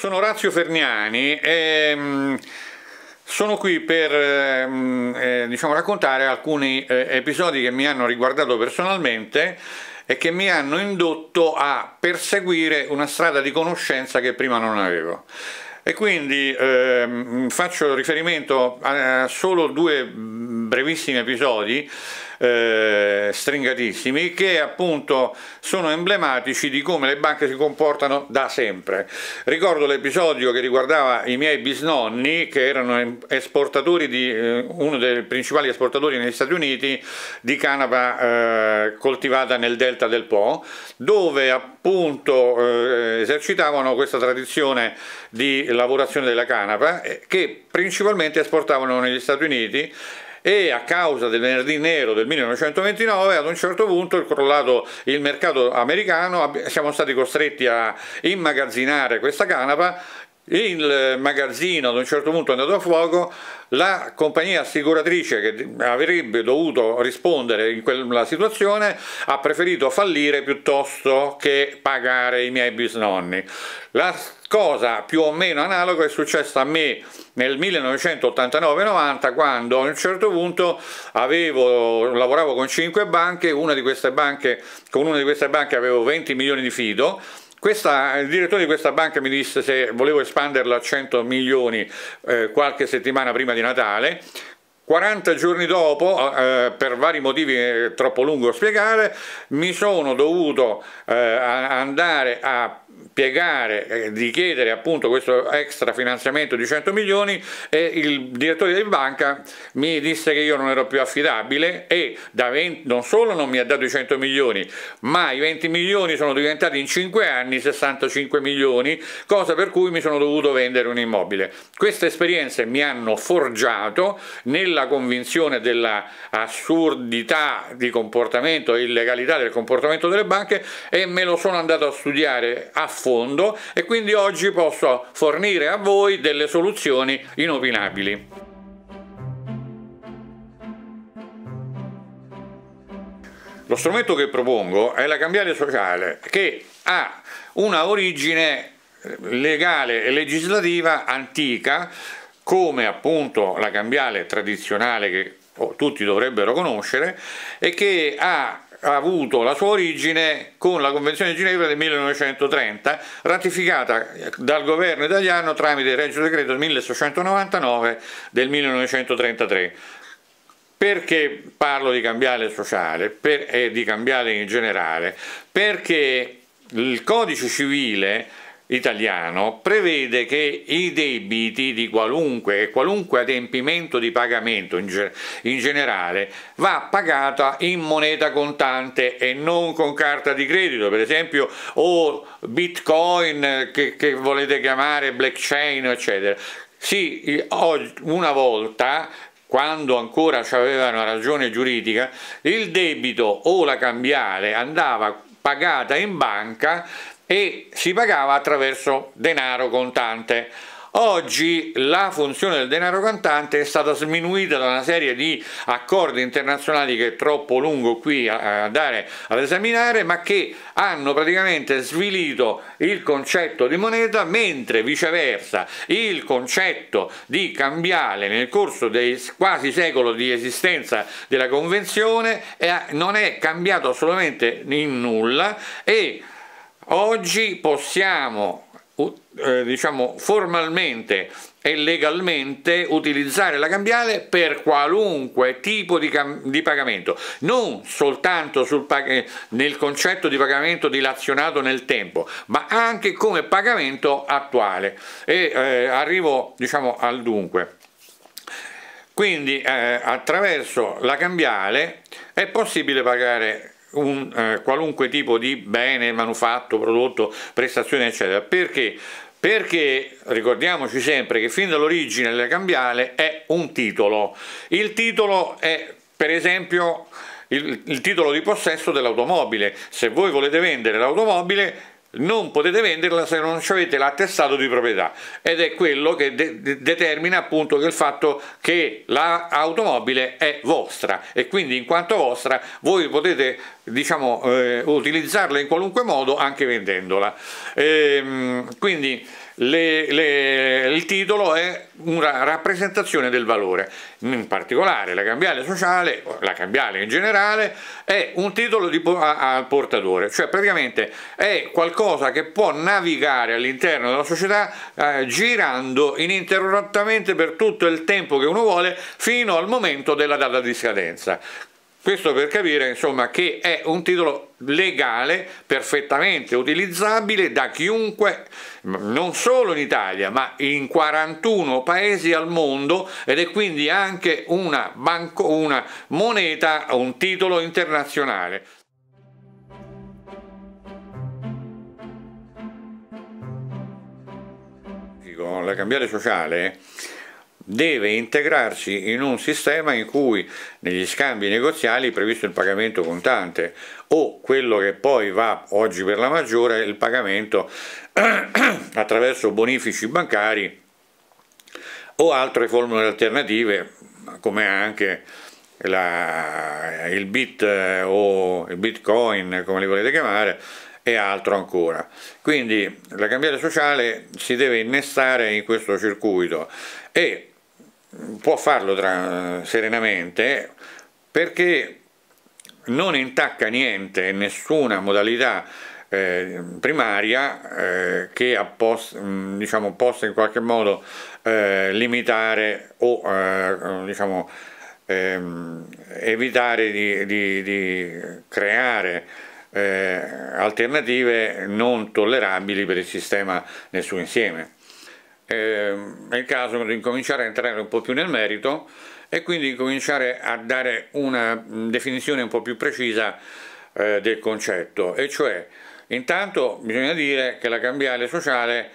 Sono Orazio Ferniani e mm, sono qui per mm, eh, diciamo, raccontare alcuni eh, episodi che mi hanno riguardato personalmente e che mi hanno indotto a perseguire una strada di conoscenza che prima non avevo. E quindi eh, faccio riferimento a solo due brevissimi episodi eh, stringatissimi che appunto sono emblematici di come le banche si comportano da sempre. Ricordo l'episodio che riguardava i miei bisnonni che erano esportatori di eh, uno dei principali esportatori negli Stati Uniti di canapa eh, coltivata nel delta del Po, dove appunto eh, esercitavano questa tradizione di lavorazione della canapa eh, che principalmente esportavano negli Stati Uniti e a causa del venerdì nero del 1929 ad un certo punto è crollato il mercato americano siamo stati costretti a immagazzinare questa canapa il magazzino ad un certo punto è andato a fuoco, la compagnia assicuratrice che avrebbe dovuto rispondere in quella situazione ha preferito fallire piuttosto che pagare i miei bisnonni. La cosa più o meno analoga è successa a me nel 1989-90 quando a un certo punto avevo, lavoravo con 5 banche, una banche, con una di queste banche avevo 20 milioni di fido questa, il direttore di questa banca mi disse se volevo espanderla a 100 milioni eh, qualche settimana prima di Natale, 40 giorni dopo, eh, per vari motivi eh, troppo lungo spiegare, mi sono dovuto eh, andare a piegare, eh, di chiedere appunto questo extra finanziamento di 100 milioni e il direttore di banca mi disse che io non ero più affidabile e 20, non solo non mi ha dato i 100 milioni, ma i 20 milioni sono diventati in 5 anni 65 milioni, cosa per cui mi sono dovuto vendere un immobile. Queste esperienze mi hanno forgiato nella convinzione della assurdità di comportamento e illegalità del comportamento delle banche e me lo sono andato a studiare a fondo e quindi oggi posso fornire a voi delle soluzioni inopinabili. Lo strumento che propongo è la cambiale sociale che ha una origine legale e legislativa antica come appunto la cambiale tradizionale che oh, tutti dovrebbero conoscere e che ha ha avuto la sua origine con la Convenzione di Ginevra del 1930, ratificata eh, dal governo italiano tramite il Regio Decreto 1699 del 1933. Perché parlo di cambiale sociale per, e eh, di cambiale in generale? Perché il codice civile italiano prevede che i debiti di qualunque, qualunque adempimento di pagamento in, ge in, generale va pagata in moneta contante e non con carta di credito, per esempio o bitcoin che, che volete chiamare blockchain eccetera. Sì, una volta quando ancora aveva una ragione giuridica, il debito o la cambiale andava pagata in banca e si pagava attraverso denaro contante. Oggi la funzione del denaro contante è stata sminuita da una serie di accordi internazionali che è troppo lungo qui andare ad esaminare, ma che hanno praticamente svilito il concetto di moneta, mentre viceversa il concetto di cambiale nel corso dei quasi secolo di esistenza della Convenzione non è cambiato assolutamente in nulla e Oggi possiamo eh, diciamo formalmente e legalmente utilizzare la cambiale per qualunque tipo di, di pagamento, non soltanto pag nel concetto di pagamento dilazionato nel tempo, ma anche come pagamento attuale. E eh, arrivo diciamo al dunque. Quindi eh, attraverso la cambiale è possibile pagare un eh, qualunque tipo di bene, manufatto, prodotto, prestazione, eccetera. Perché? Perché ricordiamoci sempre che fin dall'origine la cambiale è un titolo. Il titolo è, per esempio, il, il titolo di possesso dell'automobile. Se voi volete vendere l'automobile, non potete venderla se non avete l'attestato di proprietà ed è quello che de de determina appunto che il fatto che l'automobile la è vostra e quindi in quanto vostra voi potete diciamo, eh, utilizzarla in qualunque modo anche vendendola. E, ehm, quindi le, le, il titolo è una rappresentazione del valore, in particolare la cambiale sociale, la cambiale in generale, è un titolo di, a, al portatore, cioè praticamente è qualcosa che può navigare all'interno della società eh, girando ininterrottamente per tutto il tempo che uno vuole fino al momento della data di scadenza. Questo per capire insomma, che è un titolo legale perfettamente utilizzabile da chiunque, non solo in Italia, ma in 41 paesi al mondo ed è quindi anche una, banco, una moneta, un titolo internazionale. Con La cambiale sociale eh? deve integrarsi in un sistema in cui negli scambi negoziali è previsto il pagamento contante o quello che poi va oggi per la maggiore il pagamento attraverso bonifici bancari o altre formule alternative come anche la, il bit eh, o il bitcoin come li volete chiamare e altro ancora quindi la cambiale sociale si deve innestare in questo circuito e può farlo tra, serenamente perché non intacca niente, nessuna modalità eh, primaria eh, che appos- mm, diciamo, possa in qualche modo eh, limitare o eh, diciamo, ehm, evitare di, di, di creare eh, alternative non tollerabili per il sistema nel suo insieme eh, è il caso di cominciare a entrare un po' più nel merito e quindi cominciare a dare una definizione un po' più precisa eh, del concetto e cioè intanto bisogna dire che la cambiale sociale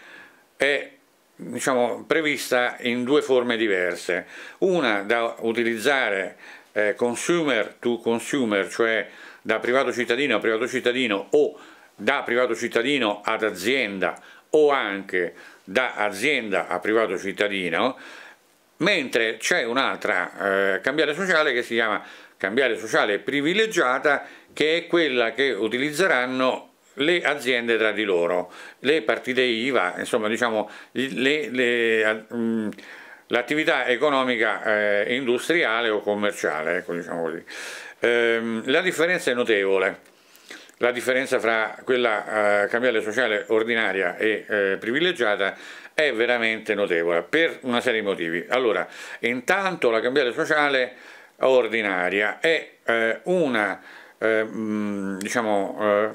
è diciamo, prevista in due forme diverse una da utilizzare eh, consumer to consumer cioè da privato cittadino a privato cittadino o da privato cittadino ad azienda o anche da azienda a privato cittadino, mentre c'è un'altra eh, cambiale sociale che si chiama cambiale sociale privilegiata che è quella che utilizzeranno le aziende tra di loro, le partite IVA, insomma diciamo mm, l'attività economica eh, industriale o commerciale, ecco, diciamo ehm, la differenza è notevole la differenza fra quella eh, cambiale sociale ordinaria e eh, privilegiata è veramente notevole per una serie di motivi. Allora, intanto la cambiale sociale ordinaria è eh, una, mh, eh, mm, diciamo, eh,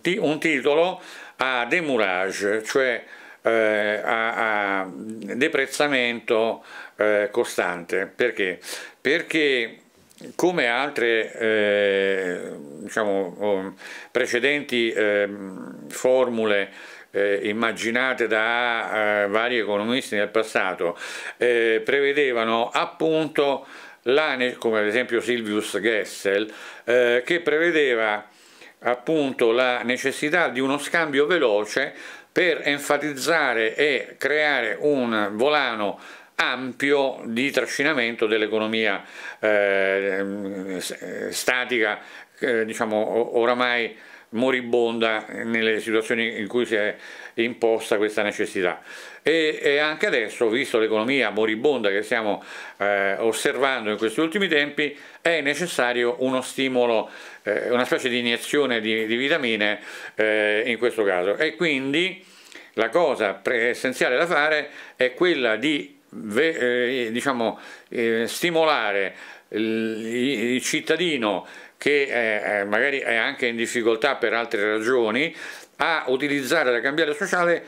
ti, un titolo a demurage, cioè eh, a, a, deprezzamento costante. Perché? Perché come altre eh, diciamo, precedenti eh, formule eh, immaginate da eh, vari economisti nel passato, eh, prevedevano appunto, la, come ad esempio Silvius Gessel, eh, che prevedeva appunto la necessità di uno scambio veloce per enfatizzare e creare un volano ampio di trascinamento dell'economia eh, statica, eh, diciamo oramai moribonda nelle situazioni in cui si è imposta questa necessità. E, e anche adesso, visto l'economia moribonda che stiamo eh, osservando in questi ultimi tempi, è necessario uno stimolo, eh, una specie di iniezione di, di vitamine eh, in questo caso. E quindi la cosa essenziale da fare è quella di eh, diciamo, eh, stimolare il cittadino che eh, magari è anche in difficoltà per altre ragioni a utilizzare la cambiale sociale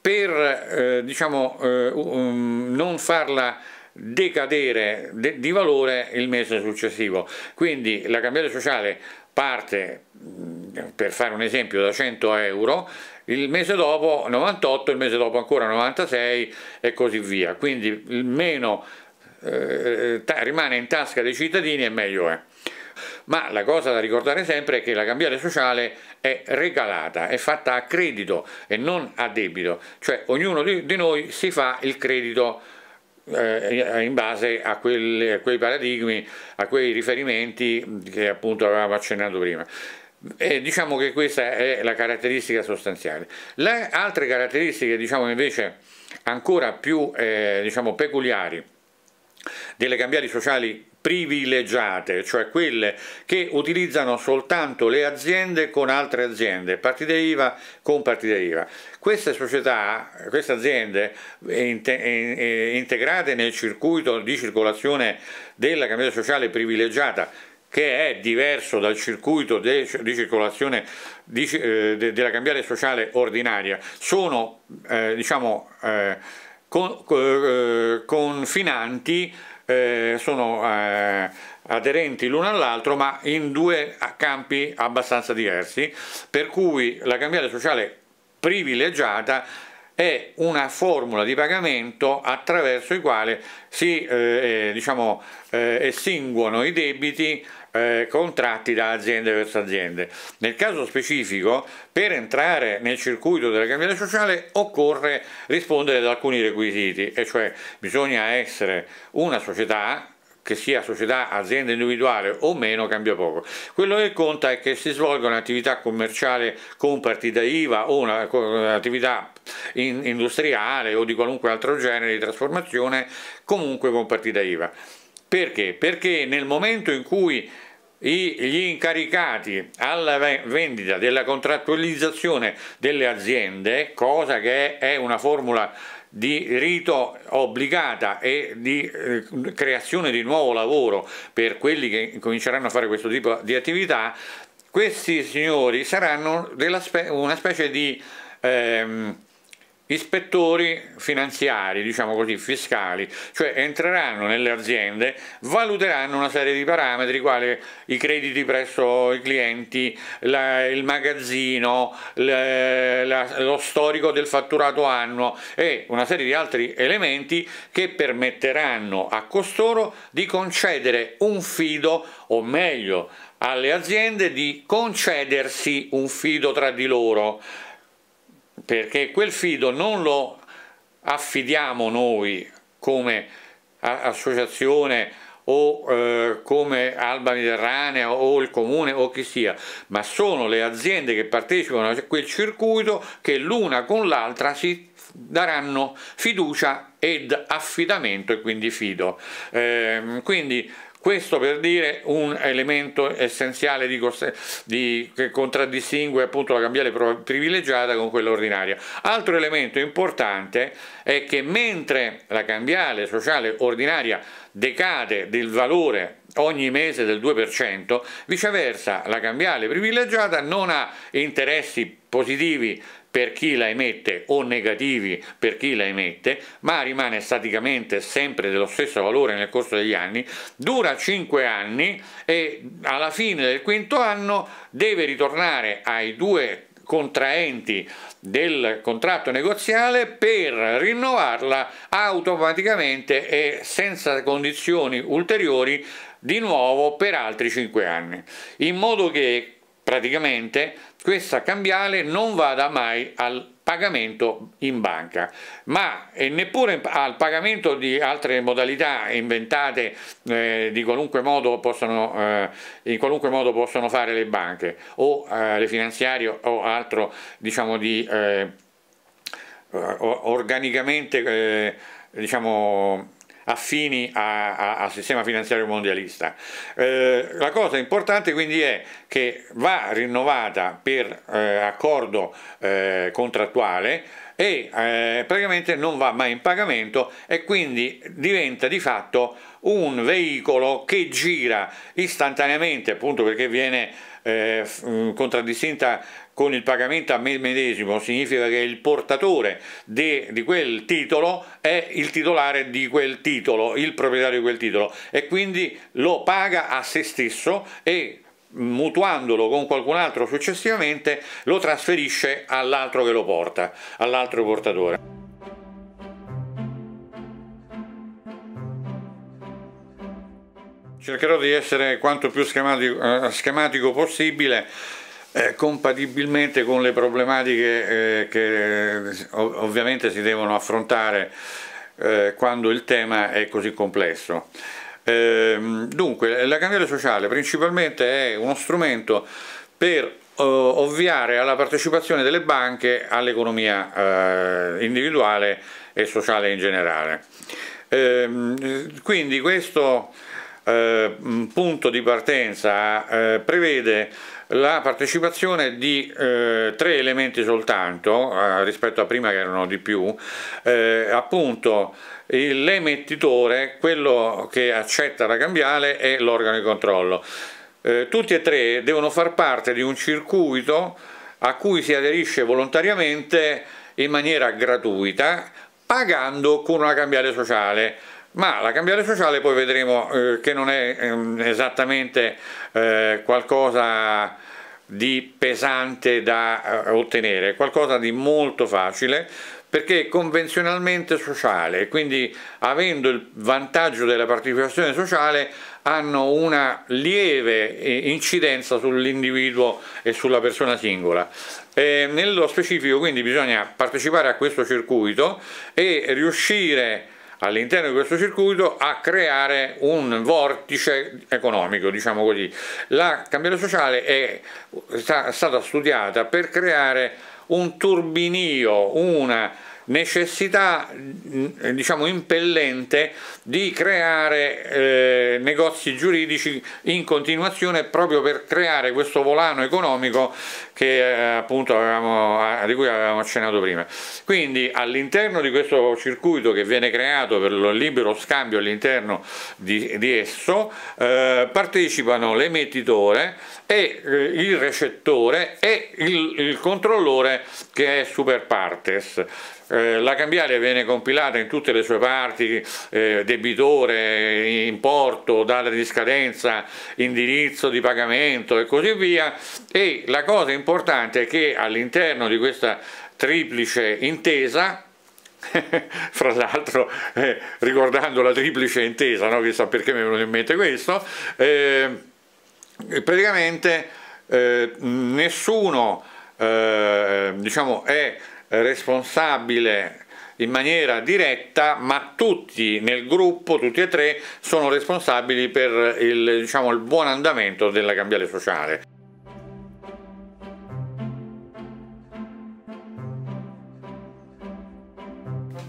per diciamo, um, non farla decadere di valore il mese successivo. Quindi la cambiale sociale parte, mm, per fare un esempio, da 100 euro il mese dopo 98, il mese dopo ancora 96 e così via. Quindi il meno eh, rimane in tasca dei cittadini e meglio è. Ma la cosa da ricordare sempre è che la cambiale sociale è regalata, è fatta a credito e non a debito, cioè ognuno di, noi si fa il credito eh, in base a, quel, a quei paradigmi, a quei riferimenti che appunto avevamo accennato prima. Eh, diciamo che questa è la caratteristica sostanziale. Le altre caratteristiche, diciamo invece, ancora più eh, diciamo, peculiari delle cambiali sociali privilegiate, cioè quelle che utilizzano soltanto le aziende con altre aziende, partite IVA con partite IVA. Queste società, queste aziende eh, eh, eh, integrate nel circuito di circolazione della cambiale sociale privilegiata, che è diverso dal circuito di circolazione di, eh, de, della cambiale sociale ordinaria, sono eh, diciamo, eh, con, eh, confinanti, eh, sono eh, aderenti l'uno all'altro ma in due campi abbastanza diversi, per cui la cambiale sociale privilegiata è una formula di pagamento attraverso il quale si eh, diciamo, eh, estinguono i debiti eh, contratti da aziende verso aziende. Nel caso specifico, per entrare nel circuito della capitale sociale occorre rispondere ad alcuni requisiti, e cioè bisogna essere una società che sia società, azienda individuale o meno cambia poco. Quello che conta è che si svolga un'attività commerciale con partita IVA o un'attività industriale o di qualunque altro genere di trasformazione comunque con partita IVA. Perché? Perché nel momento in cui gli incaricati alla vendita della contrattualizzazione delle aziende, cosa che è una formula di rito obbligata e di eh, creazione di nuovo lavoro per quelli che cominceranno a fare questo tipo di attività, questi signori saranno una specie di... Ehm, ispettori finanziari, diciamo così, fiscali, cioè entreranno nelle aziende, valuteranno una serie di parametri quali i crediti presso i clienti, la, il magazzino, la, la, lo storico del fatturato annuo e una serie di altri elementi che permetteranno a costoro di concedere un fido o meglio alle aziende di concedersi un fido tra di loro perché quel fido non lo affidiamo noi come associazione o eh, come Alba Mediterranea o il comune o chi sia, ma sono le aziende che partecipano a quel circuito che l'una con l'altra si daranno fiducia ed affidamento e quindi fido. Eh, quindi questo per dire un elemento essenziale di, di, che contraddistingue appunto la cambiale privilegiata con quella ordinaria. Altro elemento importante è che mentre la cambiale sociale ordinaria decade del valore ogni mese del 2%, viceversa la cambiale privilegiata non ha interessi positivi per chi la emette o negativi per chi la emette, ma rimane staticamente sempre dello stesso valore nel corso degli anni, dura 5 anni e alla fine del quinto anno deve ritornare ai due contraenti del contratto negoziale per rinnovarla automaticamente e senza condizioni ulteriori di nuovo per altri 5 anni, in modo che praticamente questa cambiale non vada mai al pagamento in banca, ma neppure al pagamento di altre modalità inventate eh, di qualunque modo possono, eh, in qualunque modo possono fare le banche o eh, le finanziarie o altro diciamo di eh, organicamente eh, diciamo affini al sistema finanziario mondialista. Eh, la cosa importante quindi è che va rinnovata per eh, accordo eh, contrattuale e eh, praticamente non va mai in pagamento e quindi diventa di fatto un veicolo che gira istantaneamente appunto perché viene eh, mm, contraddistinta con il pagamento a me medesimo significa che il portatore de, di quel titolo è il titolare di quel titolo, il proprietario di quel titolo e quindi lo paga a se stesso e mutuandolo con qualcun altro successivamente lo trasferisce all'altro che lo porta, all'altro portatore. Cercherò di essere quanto più schematico, eh, schematico possibile eh, compatibilmente con le problematiche eh, che eh, ovviamente si devono affrontare eh, quando il tema è così complesso. Ehm, dunque, la candela sociale principalmente è uno strumento per eh, ovviare alla partecipazione delle banche all'economia individuale e sociale in generale. Ehm, quindi questo punto di partenza prevede la partecipazione di eh, tre elementi soltanto eh, rispetto a prima che erano di più, eh, appunto l'emettitore, quello che accetta la cambiale e l'organo di controllo. Eh, tutti e tre devono far parte di un circuito a cui si aderisce volontariamente in maniera gratuita pagando con una cambiale sociale ma la cambiale sociale poi vedremo eh, che non è eh, esattamente eh, qualcosa di pesante da eh, ottenere, è qualcosa di molto facile perché è convenzionalmente sociale, quindi avendo il vantaggio della partecipazione sociale hanno una lieve eh, incidenza sull'individuo e sulla persona singola. E nello specifico quindi bisogna partecipare a questo circuito e riuscire a all'interno di questo circuito a creare un vortice economico, diciamo così. La cambiale sociale è stata studiata per creare un turbinio, una necessità diciamo impellente di creare eh, negozi giuridici in continuazione proprio per creare questo volano economico che eh, appunto avevamo, di cui avevamo accennato prima. Quindi all'interno di questo circuito che viene creato per il libero scambio all'interno di, di, esso eh, partecipano l'emettitore e eh, il recettore e il, il, controllore che è super partes. Eh, la cambiale viene compilata in tutte le sue parti, eh, debitore, importo, data di scadenza, indirizzo di pagamento e così via e la cosa importante importante è che all'interno di questa triplice intesa fra l'altro eh, ricordando la triplice intesa no? chissà perché mi è venuto in mente questo eh, praticamente eh, nessuno eh, diciamo, è responsabile in maniera diretta ma tutti nel gruppo tutti e tre sono responsabili per il, diciamo, il buon andamento della cambiale sociale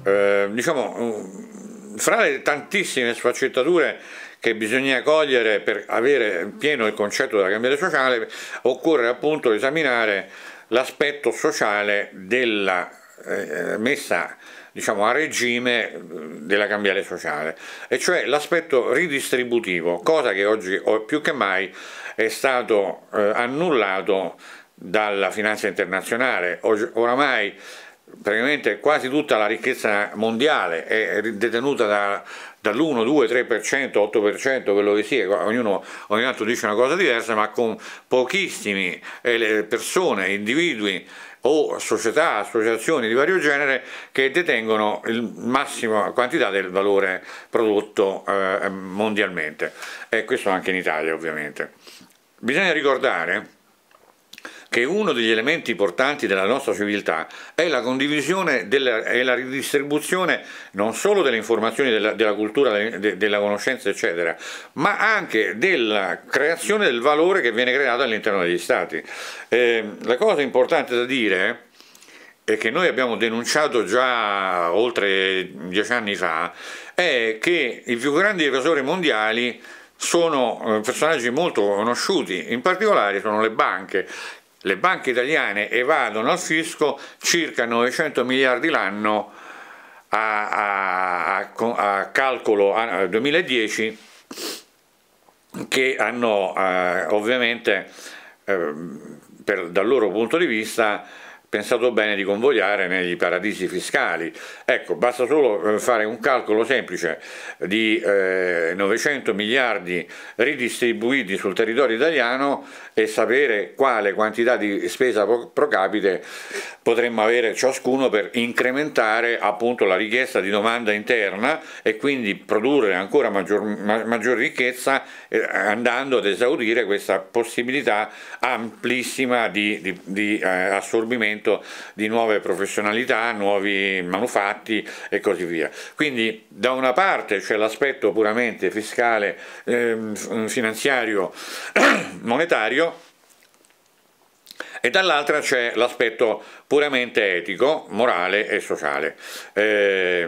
Ehm, diciamo, mm, fra le tantissime sfaccettature che bisogna cogliere per avere pieno il concetto della cambiale sociale, occorre appunto esaminare l'aspetto sociale della eh, messa diciamo, a regime mm, della cambiale sociale, e cioè l'aspetto ridistributivo, cosa che oggi più che mai è stato eh, annullato dalla finanza internazionale. Oramai praticamente quasi tutta la ricchezza mondiale è detenuta da, dall'1, 2, 3%, 8%, quello che sia, ognuno ogni tanto dice una cosa diversa, ma con pochissime eh, persone, individui o società, associazioni di vario genere che detengono la massima quantità del valore prodotto eh, mondialmente e questo anche in Italia ovviamente. Bisogna ricordare che uno degli elementi portanti della nostra civiltà è la condivisione e la ridistribuzione non solo delle informazioni, della, della cultura, de, della conoscenza, eccetera, ma anche della creazione del valore che viene creato all'interno degli Stati. Eh, la cosa importante da dire e che noi abbiamo denunciato già oltre dieci anni fa, è che i più grandi evasori mondiali sono eh, personaggi molto conosciuti, in particolare sono le banche le banche italiane evadono al fisco circa 900 miliardi l'anno a, a, a, a, calcolo 2010 che hanno eh, ovviamente eh, per, dal loro punto di vista pensato bene di convogliare nei paradisi fiscali. Ecco, basta solo eh, fare un calcolo semplice di eh, 900 miliardi ridistribuiti sul territorio italiano e sapere quale quantità di spesa pro capite potremmo avere ciascuno per incrementare appunto la richiesta di domanda interna e quindi produrre ancora maggior, ma, maggior ricchezza eh, andando ad esaurire questa possibilità amplissima di, di, di eh, assorbimento l'inserimento di nuove professionalità, nuovi manufatti e così via. Quindi da una parte c'è l'aspetto puramente fiscale, eh, finanziario, monetario, e dall'altra c'è l'aspetto puramente etico, morale e sociale. Eh,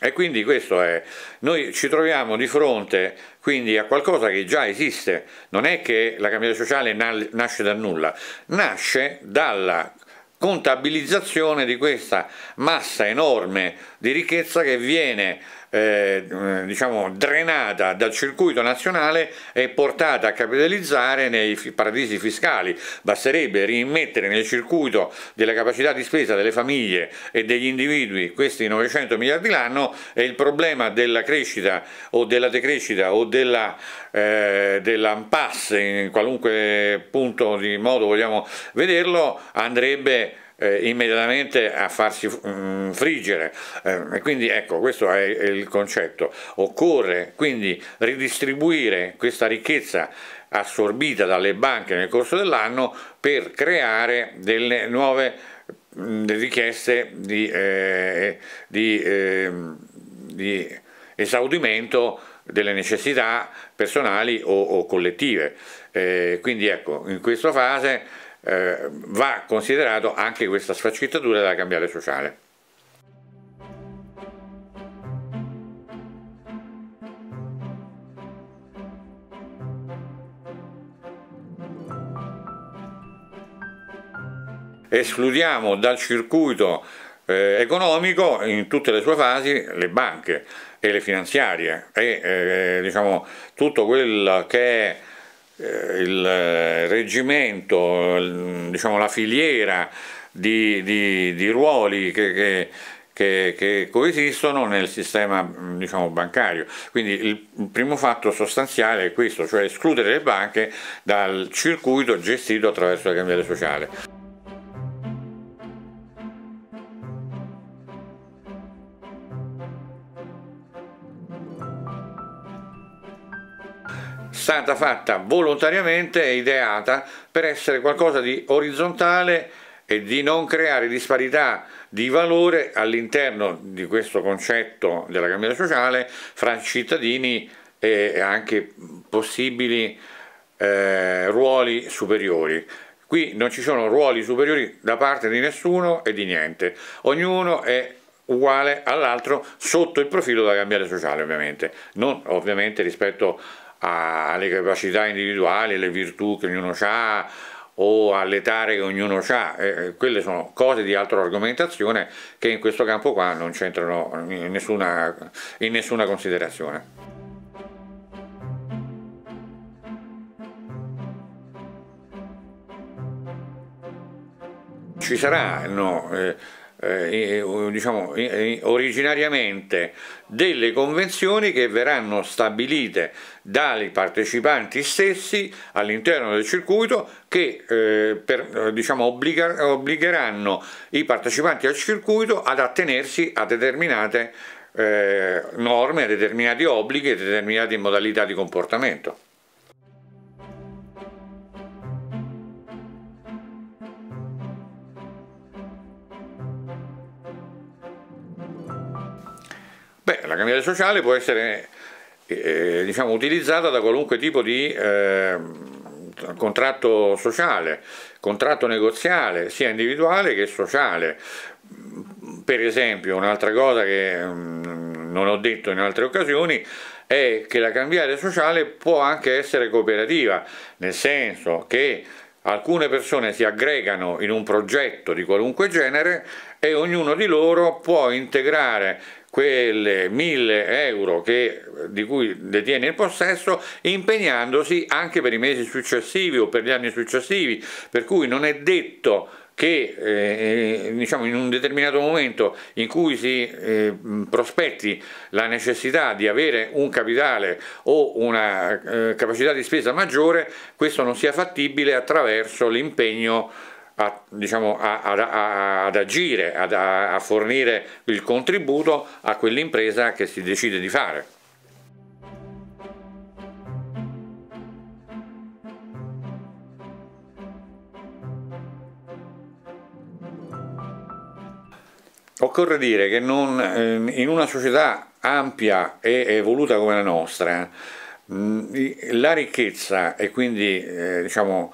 e quindi questo è, noi ci troviamo di fronte quindi a qualcosa che già esiste, non è che la cambiale sociale nasce da nulla, nasce dalla contabilizzazione di questa massa enorme di ricchezza che viene eh, eh, diciamo, drenata dal circuito nazionale e portata a capitalizzare nei paradisi fiscali. Basterebbe rimettere nel circuito della capacità di spesa delle famiglie e degli individui questi 900 miliardi l'anno e il problema della crescita o della decrescita o della, eh, in qualunque punto di modo vogliamo vederlo andrebbe eh, immediatamente a farsi mh, mm, friggere. Eh, quindi ecco, questo è il concetto. Occorre quindi ridistribuire questa ricchezza assorbita dalle banche nel corso dell'anno per creare delle nuove mh, mm, richieste di, eh, di, ehm, di esaudimento delle necessità personali o, o collettive. Eh, quindi ecco, in questa fase eh, va considerato anche questa sfaccettatura della cambiale sociale. Escludiamo dal circuito eh, economico in tutte le sue fasi le banche e le finanziarie e eh, diciamo, tutto quello che è eh, il eh, reggimento, diciamo, la filiera di, di, di ruoli che, che che, che, coesistono nel sistema mm, diciamo, bancario. Quindi il primo fatto sostanziale è questo, cioè escludere le banche dal circuito gestito attraverso la cambiale sociale. stata fatta volontariamente e ideata per essere qualcosa di orizzontale e di non creare disparità di valore all'interno di questo concetto della cammina sociale fra cittadini e anche possibili eh, ruoli superiori. Qui non ci sono ruoli superiori da parte di nessuno e di niente, ognuno è uguale all'altro sotto il profilo della cambiale sociale ovviamente, non ovviamente rispetto a alle capacità individuali, alle virtù che ognuno ha o all'etare che ognuno ha, eh, eh, quelle sono cose di altra argomentazione che in questo campo qua non c'entrano in nessuna, in nessuna considerazione. Ci saranno eh, eh, eh diciamo, eh, eh, originariamente delle convenzioni che verranno stabilite dai partecipanti stessi all'interno del circuito che eh, per, diciamo, obbliga, obbligheranno i partecipanti al circuito ad attenersi a determinate eh, norme, a determinati obblighi, a determinate modalità di comportamento. La cambiale sociale può essere eh, diciamo, utilizzata da qualunque tipo di eh, contratto sociale, contratto negoziale, sia individuale che sociale. Per esempio, un'altra cosa che ehm, non ho detto in altre occasioni è che la cambiale sociale può anche essere cooperativa, nel senso che alcune persone si aggregano in un progetto di qualunque genere e ognuno di loro può integrare quelle 1000 euro che, di cui detiene il possesso impegnandosi anche per i mesi successivi o per gli anni successivi, per cui non è detto che eh, eh, diciamo in un determinato momento in cui si eh, prospetti la necessità di avere un capitale o una eh, capacità di spesa maggiore, questo non sia fattibile attraverso l'impegno a, diciamo, a, ad agire, a fornire il contributo a quell'impresa che si decide di fare. Occorre dire che non, eh, in una società ampia e evoluta come la nostra, mm, la ricchezza e quindi eh, diciamo,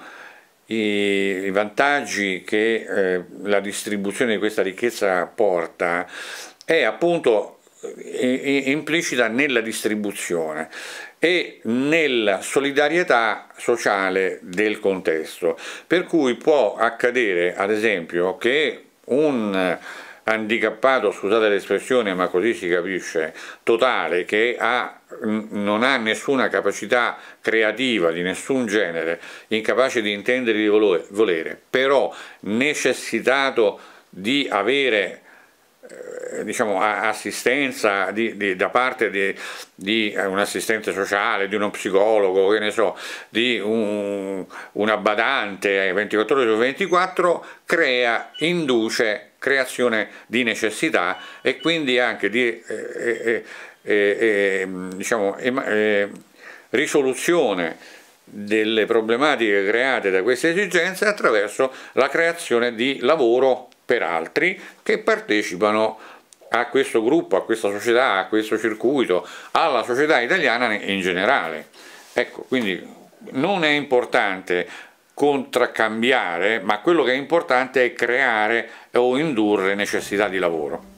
i vantaggi che eh, la distribuzione di questa ricchezza porta è appunto eh, implicita nella distribuzione e nella solidarietà sociale del contesto, per cui può accadere ad esempio che un handicappato, scusate l'espressione ma così si capisce, totale che ha, non ha nessuna capacità creativa di nessun genere, incapace di intendere di volere, però necessitato di avere eh, diciamo, assistenza di, di, da parte di, di, un assistente sociale, di uno psicologo, che ne so, di un, una badante 24 ore su 24, crea, induce creazione di necessità e quindi anche di eh, eh, eh, eh, eh diciamo, risoluzione delle problematiche create da queste esigenze attraverso la creazione di lavoro per altri che partecipano a questo gruppo, a questa società, a questo circuito, alla società italiana in generale. Ecco, quindi non è importante contraccambiare, ma quello che è importante è creare o indurre necessità di lavoro.